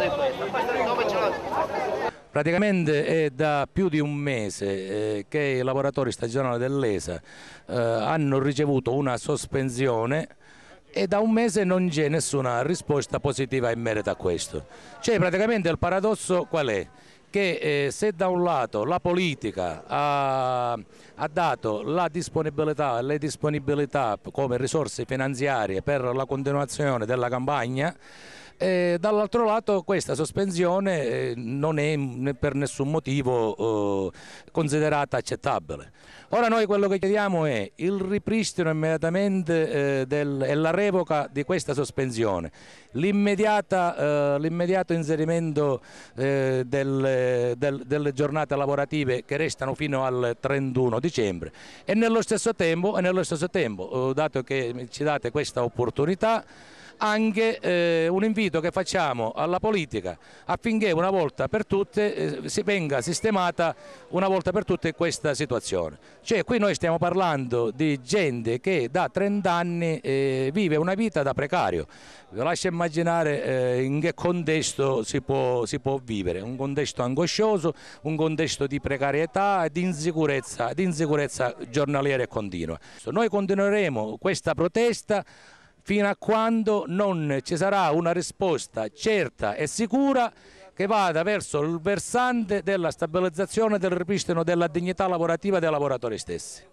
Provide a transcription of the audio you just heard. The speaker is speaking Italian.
stato in questo, questo rinnovo ce l'ha. Praticamente è da più di un mese eh, che i lavoratori stagionali dell'ESA eh, hanno ricevuto una sospensione e da un mese non c'è nessuna risposta positiva in merito a questo. Cioè praticamente il paradosso qual è? Che eh, se da un lato la politica ha, ha dato la disponibilità, le disponibilità come risorse finanziarie per la continuazione della campagna, e eh, dall'altro lato questa sospensione eh, non è per nessun motivo eh, considerata accettabile. Ora noi quello che chiediamo è il ripristino immediatamente del, e la revoca di questa sospensione, l'immediato inserimento del, del, delle giornate lavorative che restano fino al 31 dicembre e nello stesso tempo, e nello stesso tempo dato che ci date questa opportunità, anche eh, un invito che facciamo alla politica affinché una volta per tutte eh, si venga sistemata una volta per tutte questa situazione. Cioè qui noi stiamo parlando di gente che da 30 anni eh, vive una vita da precario, vi lascio immaginare eh, in che contesto si può, si può, vivere, un contesto angoscioso, un contesto di precarietà di insicurezza, di insicurezza giornaliera e continua. Noi continueremo questa protesta fino a quando non ci sarà una risposta certa e sicura che vada verso il versante della stabilizzazione e del ripristino della dignità lavorativa dei lavoratori stessi.